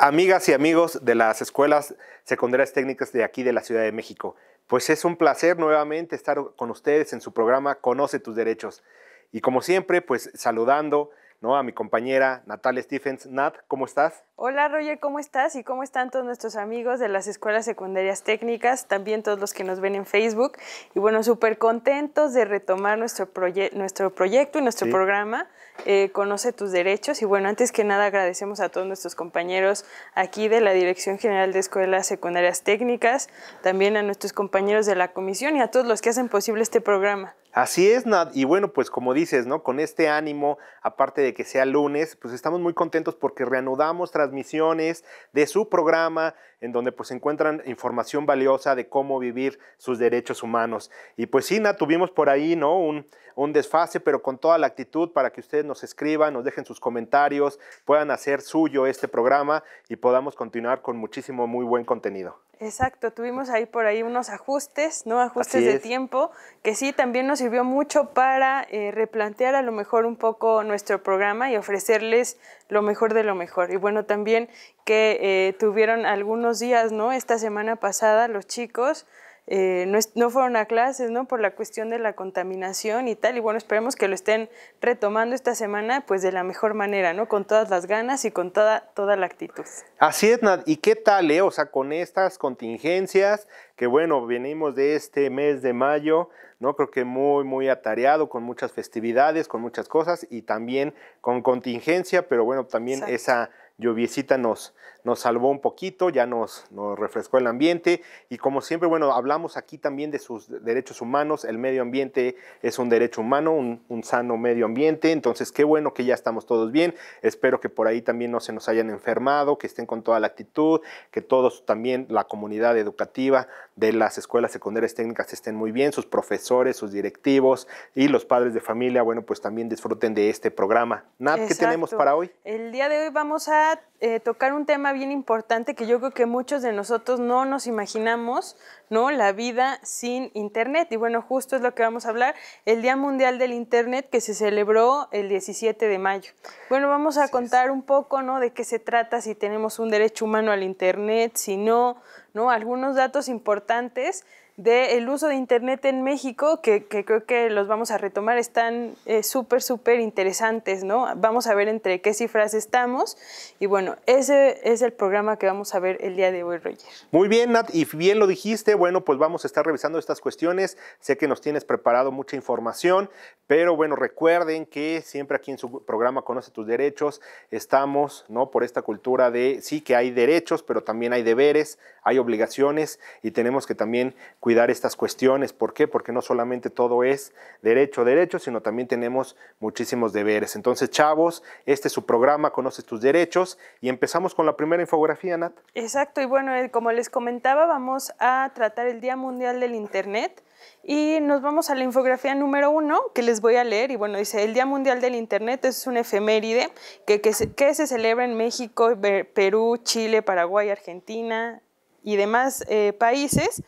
amigas y amigos de las escuelas secundarias técnicas de aquí de la Ciudad de México? Pues es un placer nuevamente estar con ustedes en su programa Conoce tus derechos. Y como siempre, pues saludando ¿no? a mi compañera Natalia Stephens. Nat, ¿cómo estás? Hola Roger, ¿cómo estás? Y cómo están todos nuestros amigos de las escuelas secundarias técnicas, también todos los que nos ven en Facebook. Y bueno, súper contentos de retomar nuestro, proyecto y nuestro programa, eh, Conoce tus derechos. Y bueno, antes que nada agradecemos a todos nuestros compañeros aquí de la Dirección General de Escuelas Secundarias Técnicas, también a nuestros compañeros de la comisión y a todos los que hacen posible este programa. Así es, Nad. Y bueno, pues como dices, ¿no? Con este ánimo, aparte de que sea lunes, pues estamos muy contentos porque reanudamos tras transmisiones de su programa en donde pues encuentran información valiosa de cómo vivir sus derechos humanos. Y pues sí, na, tuvimos por ahí, ¿no? Un, un desfase, pero con toda la actitud para que ustedes nos escriban, nos dejen sus comentarios, puedan hacer suyo este programa y podamos continuar con muchísimo muy buen contenido. Exacto, tuvimos ahí por ahí unos ajustes, ¿no? Ajustes de tiempo, que sí también nos sirvió mucho para eh, replantear a lo mejor un poco nuestro programa y ofrecerles lo mejor de lo mejor. Y bueno, también que eh, tuvieron algunos días, ¿no? Esta semana pasada los chicos eh, no, fueron a clases, ¿no? Por la cuestión de la contaminación y tal. Y bueno, esperemos que lo estén retomando esta semana, pues de la mejor manera, ¿no? Con todas las ganas y con toda, toda la actitud. Así es, Nad. ¿Y qué tal, eh? O sea, con estas contingencias, que bueno, venimos de este mes de mayo, ¿no? Creo que muy, muy atareado, con muchas festividades, con muchas cosas y también con contingencia, pero bueno, también esa lluviesitanos nos salvó un poquito, ya nos, refrescó el ambiente y como siempre, bueno, hablamos aquí también de sus derechos humanos, el medio ambiente es un derecho humano, un, sano medio ambiente, entonces qué bueno que ya estamos todos bien, espero que por ahí también no se nos hayan enfermado, que estén con toda la actitud, que todos también, la comunidad educativa de las escuelas secundarias técnicas estén muy bien, sus profesores, sus directivos y los padres de familia, bueno, pues también disfruten de este programa. Nat, ¿qué tenemos para hoy? El día de hoy vamos a eh, tocar un tema bien importante que yo creo que muchos de nosotros no nos imaginamos, ¿no? La vida sin Internet. Y bueno, justo es lo que vamos a hablar, el Día Mundial del Internet que se celebró el 17 de mayo. Bueno, vamos a contar un poco, ¿no? De qué se trata, si tenemos un derecho humano al Internet, si no, ¿no? Algunos datos importantes del uso de Internet en México, que, creo que los vamos a retomar, están eh, súper, súper interesantes, ¿no? Vamos a ver entre qué cifras estamos. Y bueno, ese es el programa que vamos a ver el día de hoy, Roger. Muy bien, Nat, y bien lo dijiste, bueno, pues vamos a estar revisando estas cuestiones. Sé que nos tienes preparado mucha información, pero bueno, recuerden que siempre aquí en su programa Conoce tus derechos estamos, ¿no? Por esta cultura de sí que hay derechos, pero también hay deberes, hay obligaciones y tenemos que también cuidar estas cuestiones. ¿Por qué? Porque no solamente todo es derecho, derecho, sino también tenemos muchísimos deberes. Entonces, chavos, este es su programa Conoce tus derechos y empezamos con la primera infografía, Nat. Exacto, y bueno, eh, como les comentaba, vamos a tratar el Día Mundial del Internet y nos vamos a la infografía número uno que les voy a leer. Y bueno, dice, el Día Mundial del Internet es un efeméride que, se, celebra en México, Perú, Chile, Paraguay, Argentina y demás eh, países.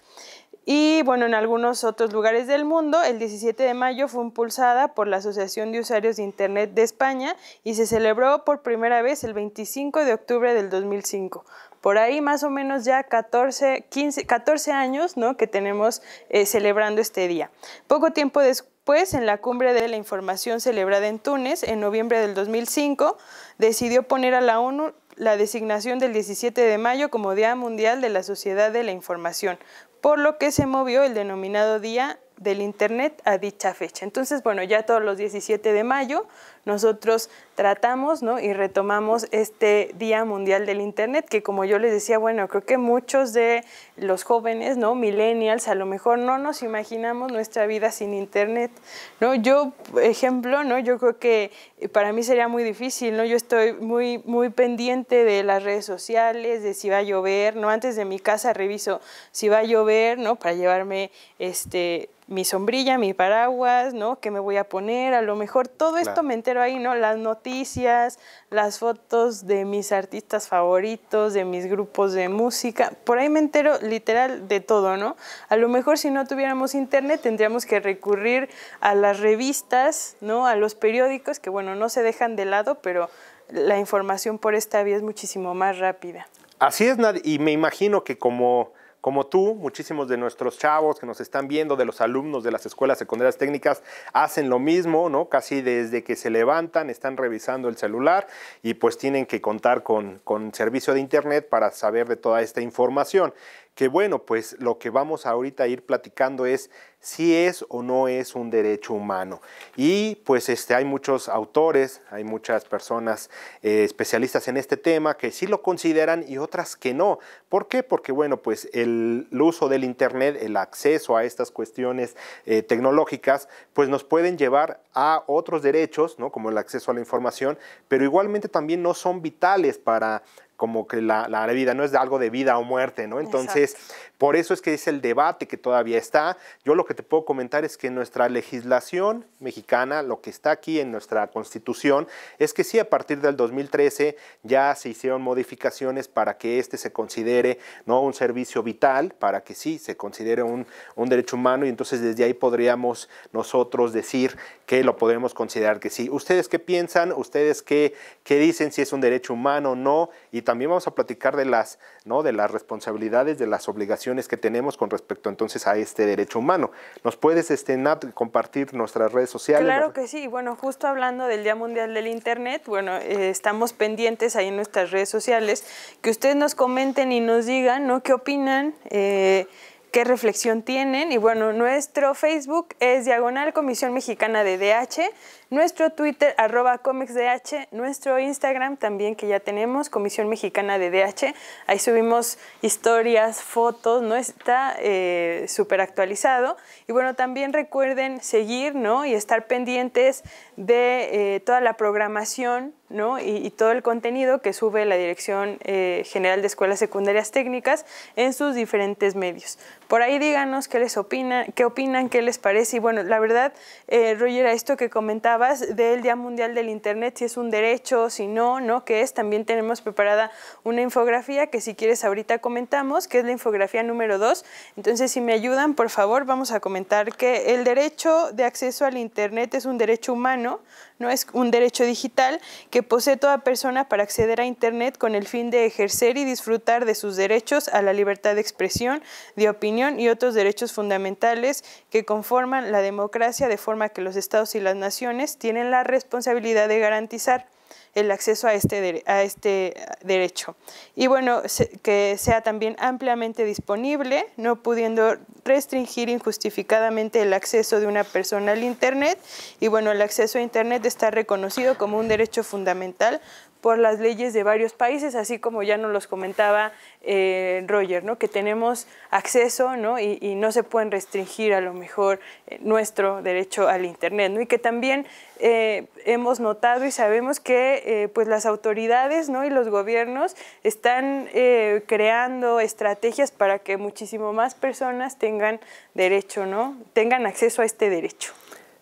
Y bueno, en algunos otros lugares del mundo, el 17 de mayo fue impulsada por la Asociación de Usuarios de Internet de España y se celebró por primera vez el 25 de octubre del 2005 por ahí más o menos ya 14, 15, 14 años que tenemos eh, celebrando este día. Poco tiempo después, en la cumbre de la información celebrada en Túnez, en noviembre del 2005, decidió poner a la ONU la designación del 17 de mayo como Día Mundial de la Sociedad de la Información, por lo que se movió el denominado Día del Internet a dicha fecha. Entonces, bueno, ya todos los 17 de mayo nosotros tratamos ¿no? y retomamos este Día Mundial del Internet, que como yo les decía, bueno, creo que muchos de los jóvenes, ¿no? millennials, a lo mejor no nos imaginamos nuestra vida sin Internet. ¿no? Yo, ejemplo, ¿no? yo creo que para mí sería muy difícil, ¿no? yo estoy muy, muy pendiente de las redes sociales, de si va a llover, ¿no? antes de mi casa reviso si va a llover, ¿no? para llevarme este, mi sombrilla, mi paraguas, ¿no? me voy a poner, a lo mejor todo esto me entero ahí, ¿no? Las noticias, las fotos de mis artistas favoritos, de mis grupos de música. Por ahí me entero literal de todo, ¿no? A lo mejor si no tuviéramos internet tendríamos que recurrir a las revistas, ¿no? A los periódicos, que bueno, no se dejan de lado, pero la información por esta vía es muchísimo más rápida. Así es, y me imagino que como como tú, muchísimos de nuestros chavos que nos están viendo, de los alumnos de las escuelas secundarias técnicas, hacen lo mismo, ¿no? Casi desde que se levantan están revisando el celular y pues tienen que contar con, con servicio de Internet para saber de toda esta información que bueno, pues lo que vamos ahorita a ir platicando es si es o no es un derecho humano. Y pues este, hay muchos autores, hay muchas personas eh, especialistas en este tema que sí lo consideran y otras que no. ¿Por qué? Porque bueno, pues el, uso del Internet, el acceso a estas cuestiones eh, tecnológicas, pues nos pueden llevar a otros derechos, ¿no? como el acceso a la información, pero igualmente también no son vitales para como que la, la vida no es algo de vida o muerte, ¿no? Entonces, por eso es que es el debate que todavía está. Yo lo que te puedo comentar es que nuestra legislación mexicana, lo que está aquí en nuestra constitución, es que sí, a partir del 2013 ya se hicieron modificaciones para que este se considere ¿no? un servicio vital, para que sí se considere un, derecho humano y entonces desde ahí podríamos nosotros decir que lo podemos considerar que sí. ¿Ustedes qué piensan? ¿Ustedes qué, qué dicen si es un derecho humano o no? Y también vamos a platicar de las, ¿no? de las responsabilidades, de las obligaciones que tenemos con respecto entonces a este derecho humano. ¿Nos puedes, este, compartir nuestras redes sociales? Claro que sí. Bueno, justo hablando del Día Mundial del Internet, bueno, eh, estamos pendientes ahí en nuestras redes sociales que ustedes nos comenten y nos digan, ¿no? ¿Qué opinan? Eh, qué reflexión tienen. Y bueno, nuestro Facebook es Diagonal Comisión Mexicana de DH nuestro Twitter arroba comicsdh, nuestro Instagram también que ya tenemos, Comisión Mexicana de DH, ahí subimos historias, fotos, no está eh, súper actualizado. Y bueno, también recuerden seguir ¿no? y estar pendientes de eh, toda la programación ¿no? Y, todo el contenido que sube la Dirección eh, General de Escuelas Secundarias Técnicas en sus diferentes medios. Por ahí díganos qué les opinan, qué opinan, qué les parece. Y bueno, la verdad, eh, Roger, a esto que comentaba, mencionabas del Día Mundial del Internet, si es un derecho, si no, ¿no? Que es? También tenemos preparada una infografía que si quieres ahorita comentamos, que es la infografía número 2. Entonces, si me ayudan, por favor, vamos a comentar que el derecho de acceso al Internet es un derecho humano, ¿no? Es un derecho digital que posee toda persona para acceder a Internet con el fin de ejercer y disfrutar de sus derechos a la libertad de expresión, de opinión y otros derechos fundamentales que conforman la democracia de forma que los estados y las naciones tienen la responsabilidad de garantizar el acceso a este, a este derecho. Y bueno, que sea también ampliamente disponible, no pudiendo restringir injustificadamente el acceso de una persona al Internet. Y bueno, el acceso a Internet está reconocido como un derecho fundamental por las leyes de varios países, así como ya nos los comentaba eh, Roger, ¿no? que tenemos acceso ¿no? Y, no se pueden restringir a lo mejor eh, nuestro derecho al Internet. Y que también eh, hemos notado y sabemos que pues las autoridades y los gobiernos están creando estrategias para que muchísimo más personas tengan derecho, ¿no? tengan acceso a este derecho.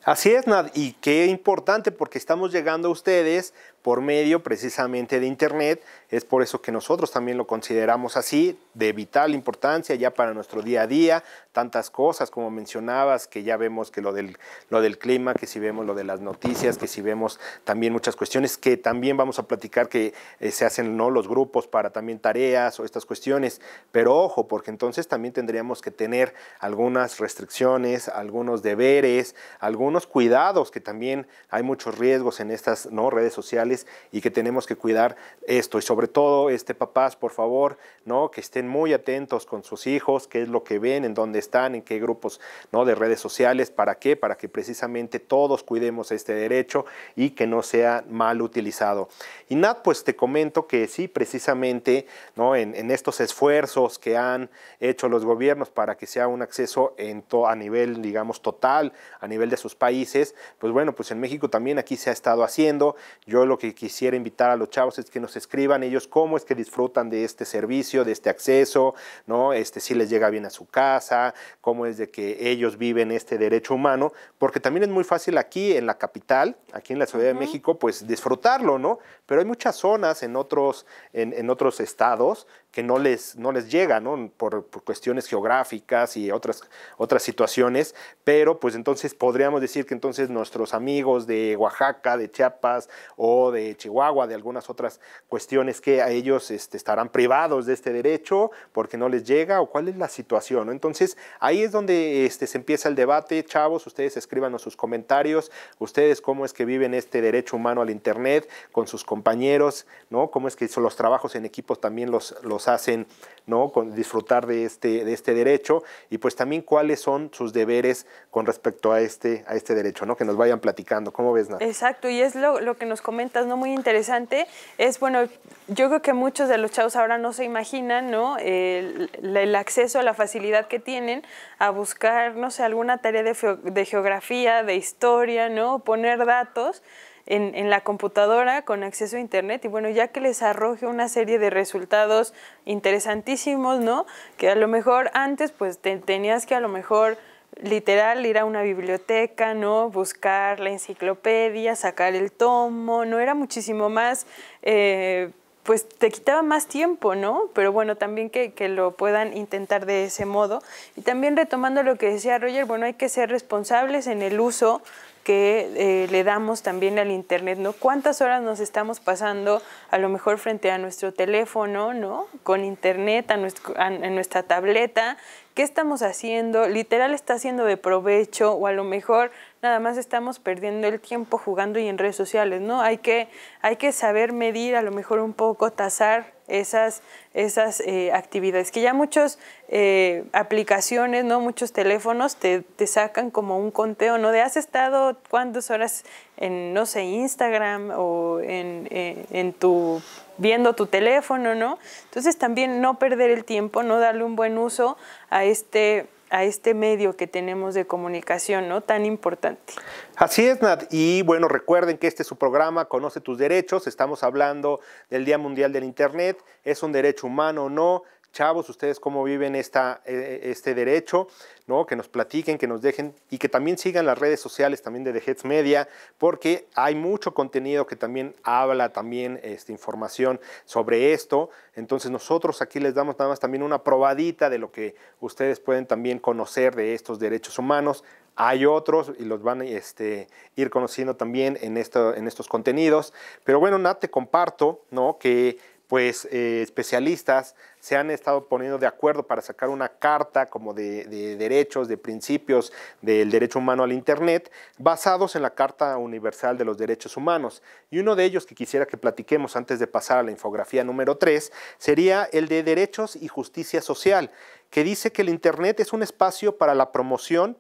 Así es, Nad, y qué importante porque estamos llegando a ustedes por medio precisamente de Internet. Es por eso que nosotros también lo consideramos así, de vital importancia ya para nuestro día a día. Tantas cosas como mencionabas, que ya vemos que lo del, lo del clima, que si vemos lo de las noticias, que si vemos también muchas cuestiones, que también vamos a platicar que eh, se hacen ¿no? los grupos para también tareas o estas cuestiones. Pero ojo, porque entonces también tendríamos que tener algunas restricciones, algunos deberes, algunos cuidados, que también hay muchos riesgos en estas ¿no? redes sociales y que tenemos que cuidar esto. Y sobre todo, este papás, por favor, ¿no? que estén muy atentos con sus hijos, qué es lo que ven, en dónde están, en qué grupos ¿no? de redes sociales, para qué, para que precisamente todos cuidemos este derecho y que no sea mal utilizado. Y Nat, pues te comento que sí, precisamente ¿no? en, estos esfuerzos que han hecho los gobiernos para que sea un acceso en a nivel, digamos, total, a nivel de sus países, pues bueno, pues en México también aquí se ha estado haciendo. Yo lo que quisiera invitar a los chavos es que nos escriban ellos cómo es que disfrutan de este servicio, de este acceso, ¿no? Este, si les llega bien a su casa, cómo es de que ellos viven este derecho humano, porque también es muy fácil aquí en la capital, aquí en la Ciudad de México, pues disfrutarlo, ¿no? Pero hay muchas zonas en otros, en otros estados que no les, no les llega, ¿no? Por, cuestiones geográficas y otras, otras situaciones, pero pues entonces podríamos decir que entonces nuestros amigos de Oaxaca, de Chiapas o de Chihuahua, de algunas otras cuestiones que a ellos este, estarán privados de este derecho porque no les llega o cuál es la situación, Entonces ahí es donde este, se empieza el debate, chavos, ustedes escríbanos sus comentarios, ustedes cómo es que viven este derecho humano al Internet con sus compañeros, ¿no? Cómo es que los trabajos en equipos también los hacen ¿no? Con disfrutar de este, de este derecho y pues también cuáles son sus deberes con respecto a este, a este derecho, ¿no? que nos vayan platicando. ¿Cómo ves, Nat? Exacto, y es lo, que nos comentas, ¿no? Muy interesante. Es, bueno, yo creo que muchos de los chavos ahora no se imaginan, ¿no? El, el acceso, la facilidad que tienen a buscar, no sé, alguna tarea de, geografía, de historia, ¿no? Poner datos en, la computadora con acceso a Internet y bueno, ya que les arroje una serie de resultados interesantísimos, ¿no? Que a lo mejor antes pues tenías que a lo mejor literal ir a una biblioteca, ¿no? Buscar la enciclopedia, sacar el tomo, ¿no? Era muchísimo más... Eh, pues te quitaba más tiempo, ¿no? Pero bueno, también que, lo puedan intentar de ese modo. Y también retomando lo que decía Roger, bueno, hay que ser responsables en el uso que eh, le damos también al Internet, ¿no? ¿Cuántas horas nos estamos pasando a lo mejor frente a nuestro teléfono, ¿no? Con Internet, a, nuestra tableta, ¿qué estamos haciendo? Literal está haciendo de provecho o a lo mejor nada más estamos perdiendo el tiempo jugando y en redes sociales, ¿no? Hay que, hay que saber medir a lo mejor un poco, tasar esas, esas eh, actividades, que ya muchas eh, aplicaciones, ¿no? muchos teléfonos te, sacan como un conteo, ¿no? De has estado cuántas horas en, no sé, Instagram o en, eh, en tu viendo tu teléfono, ¿no? Entonces también no perder el tiempo, no darle un buen uso a este a este medio que tenemos de comunicación, ¿no? Tan importante. Así es, Nat. Y bueno, recuerden que este es su programa, Conoce tus derechos. Estamos hablando del Día Mundial del Internet. ¿Es un derecho humano o no? chavos, ustedes cómo viven esta, e, e, este derecho, ¿no? que nos platiquen, que nos dejen y que también sigan las redes sociales también de The Heads Media, porque hay mucho contenido que también habla también este, información sobre esto. Entonces nosotros aquí les damos nada más también una probadita de lo que ustedes pueden también conocer de estos derechos humanos. Hay otros y los van a este, ir conociendo también en, esto, en estos contenidos. Pero bueno, Nat, te comparto ¿no? que pues eh, especialistas se han estado poniendo de acuerdo para sacar una carta como de, de, derechos, de principios del derecho humano al Internet, basados en la Carta Universal de los Derechos Humanos. Y uno de ellos que quisiera que platiquemos antes de pasar a la infografía número 3 sería el de derechos y justicia social, que dice que el Internet es un espacio para la promoción,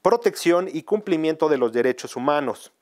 protección y cumplimiento de los derechos humanos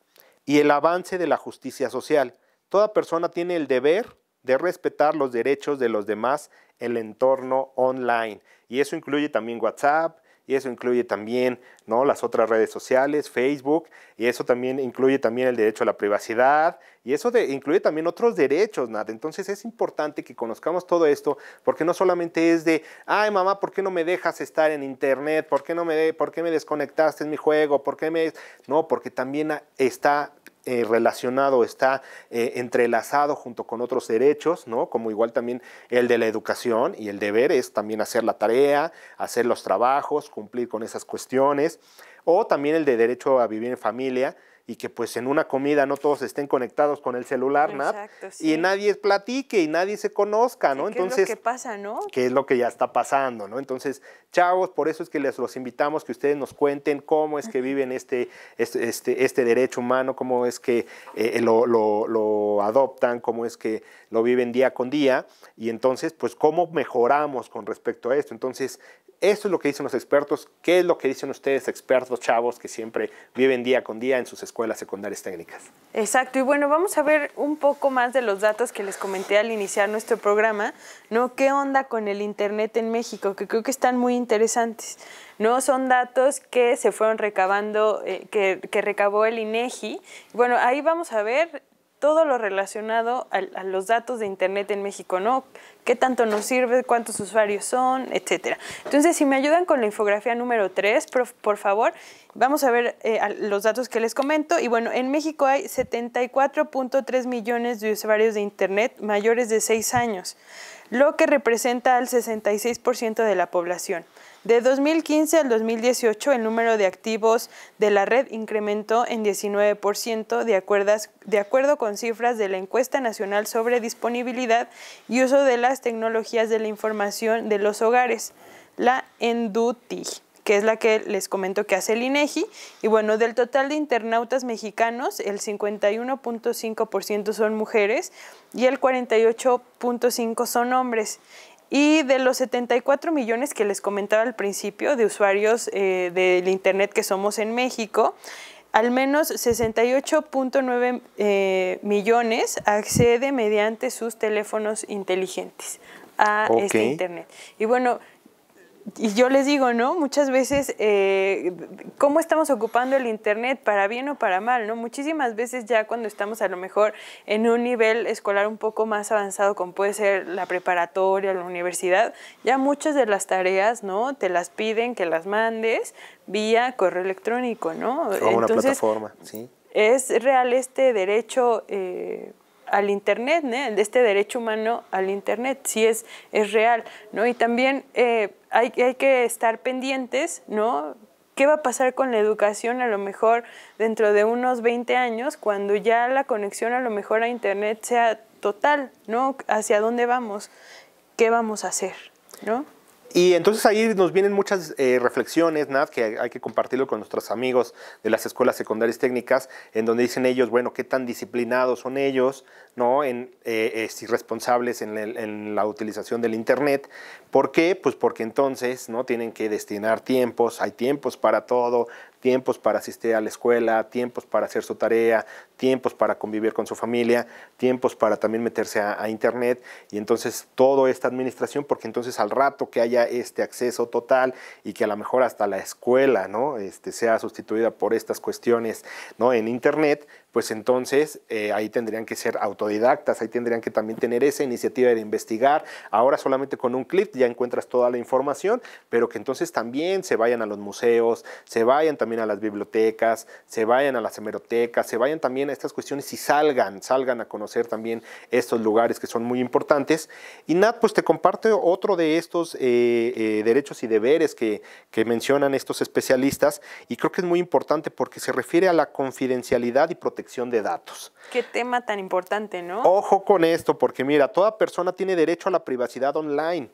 y el avance de la justicia social. Toda persona tiene el deber de respetar los derechos de los demás en el entorno online. Y eso incluye también WhatsApp, y eso incluye también ¿no? las otras redes sociales, Facebook, y eso también incluye también el derecho a la privacidad, y eso de, incluye también otros derechos, nada Entonces es importante que conozcamos todo esto, porque no solamente es de, ay mamá, ¿por qué no me dejas estar en internet? ¿Por qué no me, por qué me desconectaste en mi juego? ¿Por qué me...? No, porque también está eh, relacionado, está eh, entrelazado junto con otros derechos, ¿no? Como igual también el de la educación y el deber es también hacer la tarea, hacer los trabajos, cumplir con esas cuestiones, o también el de derecho a vivir en familia, y que pues en una comida no todos estén conectados con el celular, ¿no? Sí. Y nadie platique y nadie se conozca, ¿no? entonces ¿qué es lo que pasa, no? qué es lo que ya está pasando, ¿no? Entonces, chavos, por eso es que les los invitamos que ustedes nos cuenten cómo es que viven este, este, este, este, derecho humano, cómo es que eh, lo, lo adoptan, cómo es que lo viven día con día y entonces, pues, cómo mejoramos con respecto a esto. Entonces, eso es lo que dicen los expertos. ¿Qué es lo que dicen ustedes, expertos, chavos, que siempre viven día con día en sus escuelas secundarias técnicas? Exacto. Y bueno, vamos a ver un poco más de los datos que les comenté al iniciar nuestro programa. ¿no? ¿Qué onda con el Internet en México? Que creo que están muy interesantes. No son datos que se fueron recabando, eh, que, que recabó el INEGI. E bueno, ahí vamos a ver todo lo relacionado a, los datos de Internet en México, ¿no? ¿Qué tanto nos sirve? ¿Cuántos usuarios son? Etcétera. Entonces, si me ayudan con la infografía número 3, por, favor, vamos a ver eh, los datos que les comento. Y bueno, en México hay 74.3 millones de usuarios de Internet mayores de 6 años, lo que representa al 66% de la población. De 2015 al 2018, el número de activos de la red incrementó en 19%, de, de acuerdo con cifras de la Encuesta Nacional sobre Disponibilidad y Uso de las Tecnologías de la Información de los Hogares, la ENDUTI que es la que les comento que hace el INEGI. E y bueno, del total de internautas mexicanos, el 51.5% son mujeres y el 48.5% son hombres. Y de los 74 millones que les comentaba al principio de usuarios eh, del Internet que somos en México, al menos 68.9 eh, millones accede mediante sus teléfonos inteligentes a este Internet. Y bueno, y yo les digo, ¿no? Muchas veces, eh, ¿cómo estamos ocupando el Internet para bien o para mal, ¿no? Muchísimas veces ya cuando estamos a lo mejor en un nivel escolar un poco más avanzado, como puede ser la preparatoria, la universidad, ya muchas de las tareas, ¿no? Te las piden que las mandes vía correo electrónico, ¿no? O una plataforma, sí. Es real este derecho... Eh, al Internet, de este derecho humano al Internet, si es, es real. ¿no? Y también eh, hay, hay que estar pendientes, ¿no? ¿Qué va a pasar con la educación a lo mejor dentro de unos 20 años cuando ya la conexión a lo mejor a Internet sea total? ¿no? ¿Hacia dónde vamos? ¿Qué vamos a hacer? ¿no? Y entonces ahí nos vienen muchas eh, reflexiones, Nat, que hay que compartirlo con nuestros amigos de las escuelas secundarias técnicas, en donde dicen ellos, bueno, qué tan disciplinados son ellos, ¿no? En, eh, irresponsables en, en, la utilización del Internet. ¿Por qué? Pues porque entonces, ¿no? Tienen que destinar tiempos, hay tiempos para todo, tiempos para asistir a la escuela, tiempos para hacer su tarea, tiempos para convivir con su familia, tiempos para también meterse a, internet y entonces toda esta administración, porque entonces al rato que haya este acceso total y que a lo mejor hasta la escuela, ¿no? Este, sea sustituida por estas cuestiones, ¿no? En internet, pues entonces eh, ahí tendrían que ser autodidactas, ahí tendrían que también tener esa iniciativa de investigar. Ahora solamente con un clic ya encuentras toda la información, pero que entonces también se vayan a los museos, se vayan también a las bibliotecas, se vayan a las hemerotecas, se vayan también a estas cuestiones y salgan, salgan a conocer también estos lugares que son muy importantes. Y Nat, pues te comparto otro de estos eh, eh, derechos y deberes que mencionan estos especialistas y creo que es muy importante porque se refiere a la confidencialidad y protección de datos. Qué tema tan importante, ¿no? Ojo con esto, porque mira, toda persona tiene derecho a la privacidad online.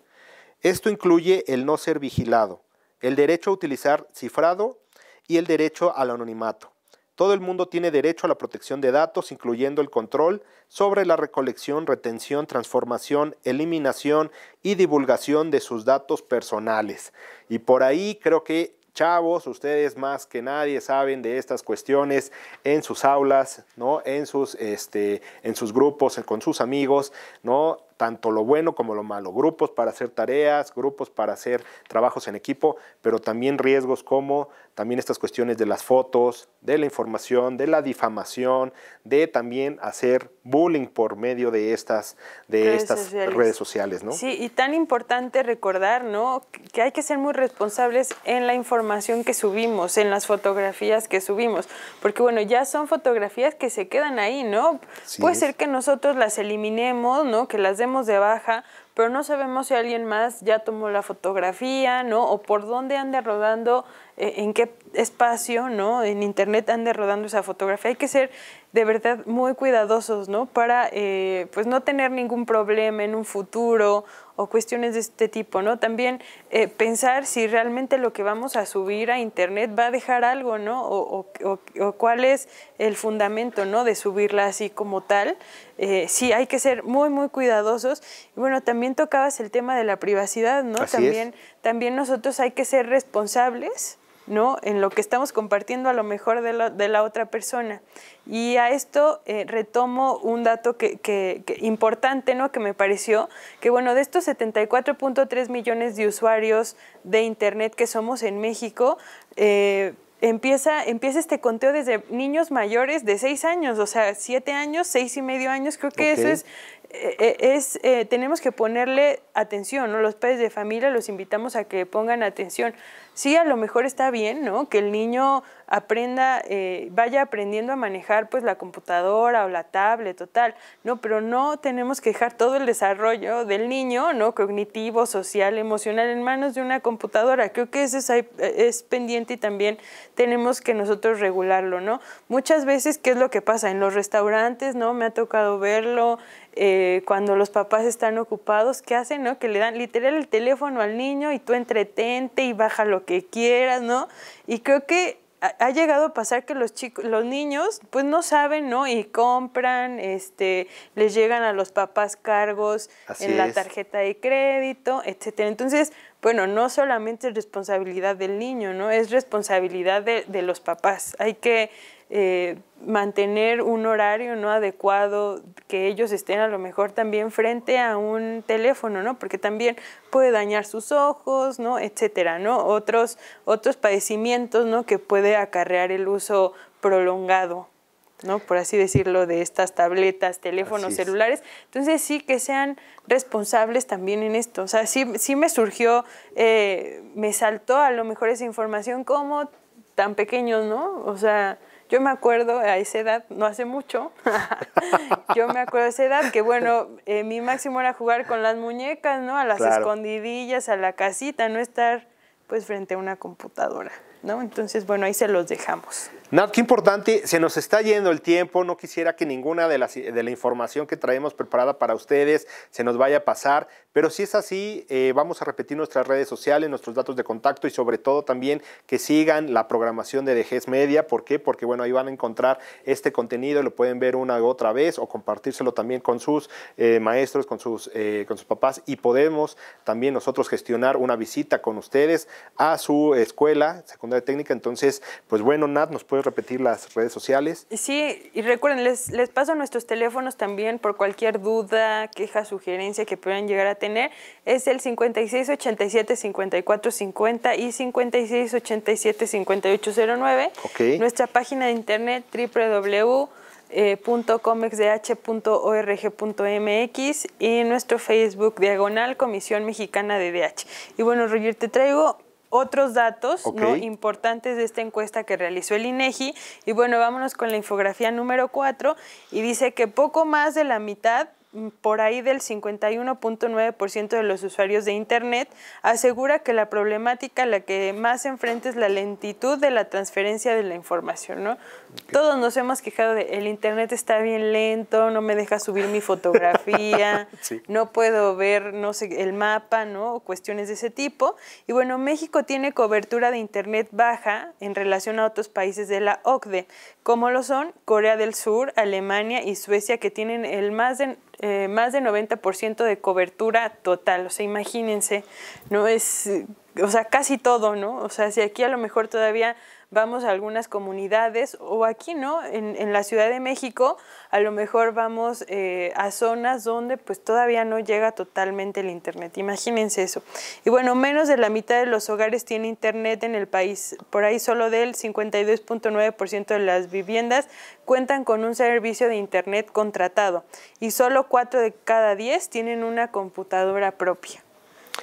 Esto incluye el no ser vigilado, el derecho a utilizar cifrado y el derecho al anonimato. Todo el mundo tiene derecho a la protección de datos, incluyendo el control sobre la recolección, retención, transformación, eliminación y divulgación de sus datos personales. Y por ahí creo que chavos, ustedes más que nadie saben de estas cuestiones en sus aulas, ¿no? En sus, este, en sus grupos, con sus amigos, ¿no? tanto lo bueno como lo malo, grupos para hacer tareas, grupos para hacer trabajos en equipo, pero también riesgos como también estas cuestiones de las fotos, de la información, de la difamación, de también hacer bullying por medio de estas, de redes estas sociales. redes sociales, ¿no? Sí, y tan importante recordar, ¿no? Que hay que ser muy responsables en la información que subimos, en las fotografías que subimos, porque bueno, ya son fotografías que se quedan ahí, ¿no? Puede ser que nosotros las eliminemos, ¿no? Que las de baja, pero no sabemos si alguien más ya tomó la fotografía, ¿no? O por dónde ande rodando, eh, en qué espacio, ¿no? En internet ande rodando esa fotografía. Hay que ser de verdad muy cuidadosos, ¿no? Para, eh, pues, no tener ningún problema en un futuro o cuestiones de este tipo, ¿no? También eh, pensar si realmente lo que vamos a subir a Internet va a dejar algo, ¿no? O, o cuál es el fundamento, ¿no? De subirla así como tal. Eh, sí, hay que ser muy, muy cuidadosos. Y bueno, también tocabas el tema de la privacidad, ¿no? también, también nosotros hay que ser responsables ¿no? en lo que estamos compartiendo a lo mejor de, la otra persona. Y a esto eh, retomo un dato que, importante ¿no? que me pareció, que bueno, de estos 74.3 millones de usuarios de Internet que somos en México, eh, empieza, empieza este conteo desde niños mayores de 6 años, o sea, 7 años, 6 y medio años, creo que eso es, eh, es tenemos que ponerle atención, Los padres de familia los invitamos a que pongan atención sí a lo mejor está bien, ¿no? Que el niño aprenda, eh, vaya aprendiendo a manejar pues la computadora o la tablet, total, ¿no? Pero no tenemos que dejar todo el desarrollo del niño, ¿no? Cognitivo, social, emocional en manos de una computadora. Creo que eso es, es pendiente y también tenemos que nosotros regularlo, ¿no? Muchas veces, ¿qué es lo que pasa? En los restaurantes, ¿no? Me ha tocado verlo, eh, cuando los papás están ocupados, ¿qué hacen? No? Que le dan literal el teléfono al niño y tú entretente y baja lo que quieras, ¿no? Y creo que ha llegado a pasar que los chicos, los niños, pues no saben, ¿no? Y compran, este, les llegan a los papás cargos en la tarjeta de crédito, etc. Entonces, bueno, no solamente es responsabilidad del niño, ¿no? Es responsabilidad de los papás. Hay que eh, mantener un horario no adecuado, que ellos estén a lo mejor también frente a un teléfono, ¿no? Porque también puede dañar sus ojos, ¿no? Etcétera, ¿no? Otros, otros padecimientos, ¿no? Que puede acarrear el uso prolongado, ¿no? Por así decirlo, de estas tabletas, teléfonos, celulares. Entonces sí que sean responsables también en esto. O sea, sí, sí me surgió, eh, me saltó a lo mejor esa información como tan pequeños, ¿no? O sea, yo me acuerdo a esa edad, no hace mucho, yo me acuerdo a esa edad que, bueno, eh, mi máximo era jugar con las muñecas, ¿no? A las escondidillas, a la casita, no estar pues frente a una computadora. Entonces, bueno, ahí se los dejamos. Nat, qué importante, se nos está yendo el tiempo, no quisiera que ninguna de, las, de la información que traemos preparada para ustedes se nos vaya a pasar, pero si es así, eh, vamos a repetir nuestras redes sociales, nuestros datos de contacto y sobre todo también que sigan la programación de DGES Media, ¿por qué? Porque bueno, ahí van a encontrar este contenido, lo pueden ver una u otra vez o compartírselo también con sus eh, maestros, con sus, eh, con sus papás y podemos también nosotros gestionar una visita con ustedes a su escuela Técnica. Entonces, pues bueno, Nat, ¿nos puedes repetir las redes sociales? Sí, y recuerden, les, les paso nuestros teléfonos también por cualquier duda, queja, sugerencia que puedan llegar a tener. Es el 5687-5450 y 5687-5809. Nuestra página de internet www punto y nuestro Facebook diagonal Comisión Mexicana de DH. Y bueno, Roger, te traigo otros datos ¿no? importantes de esta encuesta que realizó el INEGI. Y bueno, vámonos con la infografía número 4 y dice que poco más de la mitad por ahí del 51.9% de los usuarios de Internet, asegura que la problemática la que más se enfrenta es la lentitud de la transferencia de la información. ¿no? Todos nos hemos quejado de el Internet está bien lento, no me deja subir mi fotografía, no puedo ver no sé, el mapa, ¿no? o cuestiones de ese tipo. Y bueno, México tiene cobertura de Internet baja en relación a otros países de la OCDE, como lo son Corea del Sur, Alemania y Suecia, que tienen el más de eh, más de 90% de cobertura total. O sea, imagínense, no es o sea, casi todo, ¿no? O sea, si aquí a lo mejor todavía vamos a algunas comunidades o aquí, ¿no? En, la Ciudad de México a lo mejor vamos eh, a zonas donde pues todavía no llega totalmente el Internet. Imagínense eso. Y bueno, menos de la mitad de los hogares tiene Internet en el país. Por ahí solo del 52.9% de las viviendas cuentan con un servicio de Internet contratado y solo 4 de cada 10 tienen una computadora propia.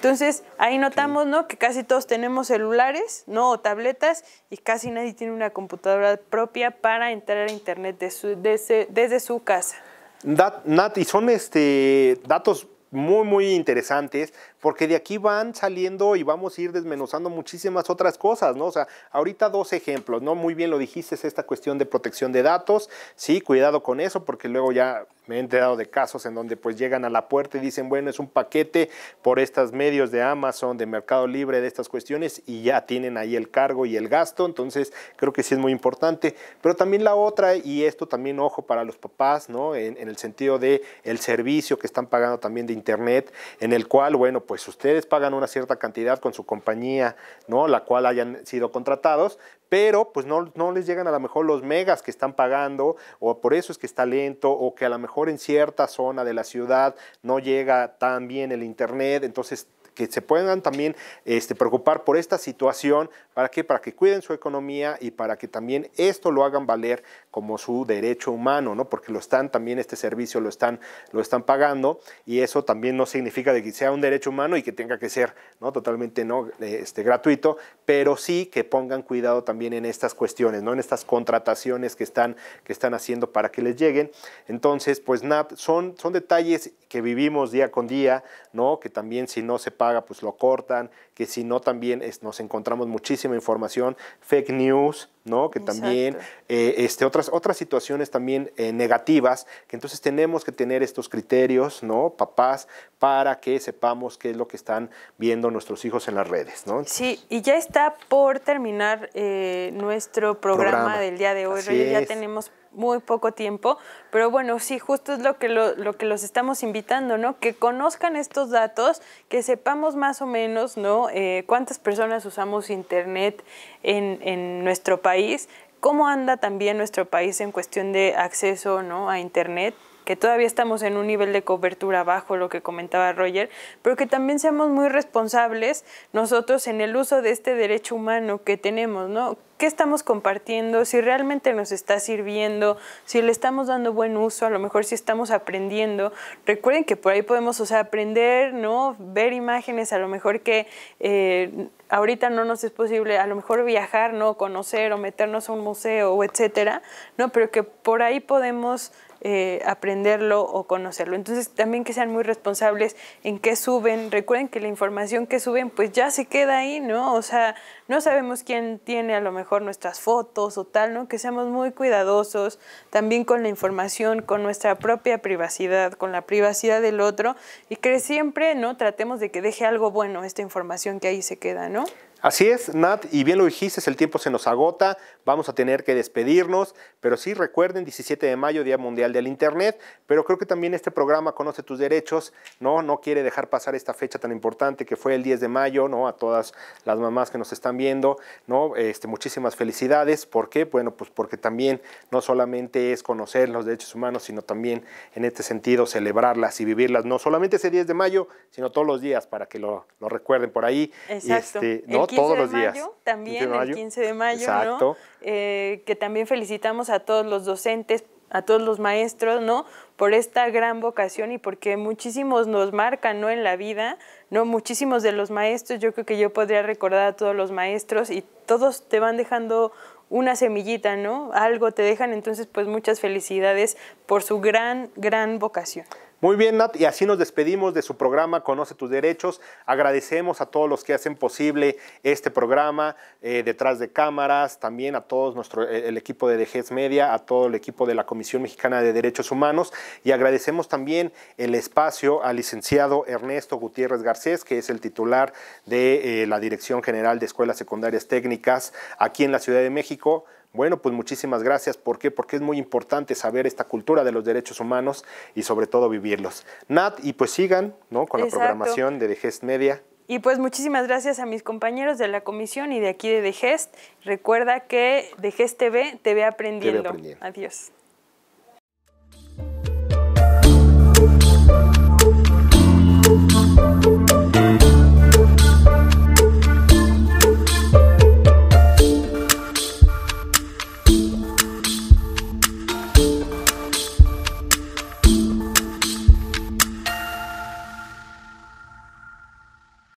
Entonces, ahí notamos, Que casi todos tenemos celulares, O tabletas y casi nadie tiene una computadora propia para entrar a Internet desde, su casa. Nati y son este, datos muy, muy interesantes porque de aquí van saliendo y vamos a ir desmenuzando muchísimas otras cosas, ¿no? O sea, ahorita dos ejemplos, ¿no? Muy bien lo dijiste, es esta cuestión de protección de datos, sí, cuidado con eso, porque luego ya me he enterado de casos en donde pues llegan a la puerta y dicen, bueno, es un paquete por estos medios de Amazon, de Mercado Libre, de estas cuestiones, y ya tienen ahí el cargo y el gasto, entonces creo que sí es muy importante. Pero también la otra, y esto también ojo para los papás, ¿no? En, en el sentido de el servicio que están pagando también de Internet, en el cual, bueno, pues pues ustedes pagan una cierta cantidad con su compañía, ¿no? La cual hayan sido contratados, pero pues no, no les llegan a lo mejor los megas que están pagando, o por eso es que está lento, o que a lo mejor en cierta zona de la ciudad no llega tan bien el Internet, entonces que se puedan también este, preocupar por esta situación, ¿para qué? Para que cuiden su economía y para que también esto lo hagan valer como su derecho humano, ¿no? Porque lo están también, este servicio lo están, lo están pagando y eso también no significa de que sea un derecho humano y que tenga que ser, ¿no? Totalmente, ¿no? Eh, este, gratuito, pero sí que pongan cuidado también en estas cuestiones, ¿no? En estas contrataciones que están, que están haciendo para que les lleguen. Entonces, pues nada, son, son detalles que vivimos día con día, ¿no? Que también si no se paga, pues lo cortan, que si no también nos encontramos muchísima información, fake news, ¿no? Que también, eh, este, otras, otras situaciones también eh, negativas, que entonces tenemos que tener estos criterios, ¿no? Papás, para que sepamos qué es lo que están viendo nuestros hijos en las redes, ¿no? sí, y ya está por terminar eh, nuestro programa, del día de hoy, ya tenemos muy poco tiempo, pero bueno, sí, justo es lo que, lo, que los estamos invitando, ¿no? Que conozcan estos datos, que sepamos más o menos, ¿no? Eh, cuántas personas usamos Internet en, en nuestro país, cómo anda también nuestro país en cuestión de acceso, ¿no? A Internet, que todavía estamos en un nivel de cobertura bajo, lo que comentaba Roger, pero que también seamos muy responsables nosotros en el uso de este derecho humano que tenemos, ¿no? ¿Qué estamos compartiendo? Si realmente nos está sirviendo, si le estamos dando buen uso, a lo mejor si estamos aprendiendo. Recuerden que por ahí podemos, o sea, aprender, ¿no? Ver imágenes, a lo mejor que... Eh, ahorita no nos es posible a lo mejor viajar, ¿no? Conocer o meternos a un museo etcétera, ¿no? Pero que por ahí podemos eh, aprenderlo o conocerlo. Entonces también que sean muy responsables en qué suben. Recuerden que la información que suben pues ya se queda ahí, ¿no? O sea, no sabemos quién tiene a lo mejor nuestras fotos o tal, ¿no? Que seamos muy cuidadosos también con la información, con nuestra propia privacidad, con la privacidad del otro y que siempre, ¿no? Tratemos de que deje algo bueno esta información que ahí se queda, ¿no? Así es, Nat, y bien lo dijiste, el tiempo se nos agota, vamos a tener que despedirnos, pero sí recuerden, 17 de mayo, Día Mundial del Internet, pero creo que también este programa Conoce tus Derechos, ¿no? No quiere dejar pasar esta fecha tan importante que fue el 10 de mayo, ¿no? A todas las mamás que nos están viendo, ¿no? Este, muchísimas felicidades, ¿por qué? Bueno, pues porque también no solamente es conocer los derechos humanos, sino también en este sentido celebrarlas y vivirlas, no solamente ese 10 de mayo, sino todos los días para que lo, recuerden por ahí. Exacto. Este, ¿no? todos los días. También el 15 de mayo, ¿no? Eh, que también felicitamos a todos los docentes, a todos los maestros, ¿no? Por esta gran vocación y porque muchísimos nos marcan, ¿no? En la vida, ¿no? Muchísimos de los maestros, yo creo que yo podría recordar a todos los maestros y todos te van dejando una semillita, ¿no? Algo te dejan, entonces pues muchas felicidades por su gran, gran vocación. Muy bien, Nat, y así nos despedimos de su programa Conoce tus derechos. Agradecemos a todos los que hacen posible este programa, eh, detrás de cámaras, también a todos nuestro, eh, el equipo de DGES Media, a todo el equipo de la Comisión Mexicana de Derechos Humanos, y agradecemos también el espacio al licenciado Ernesto Gutiérrez Garcés, que es el titular de eh, la Dirección General de Escuelas Secundarias Técnicas aquí en la Ciudad de México. Bueno, pues muchísimas gracias. ¿Por qué? Porque es muy importante saber esta cultura de los derechos humanos y sobre todo vivirlos. Nat, y pues sigan con la programación de Gest Media. Y pues muchísimas gracias a mis compañeros de la comisión y de aquí de Gest. Recuerda que DeGest TV, te ve aprendiendo. Adiós.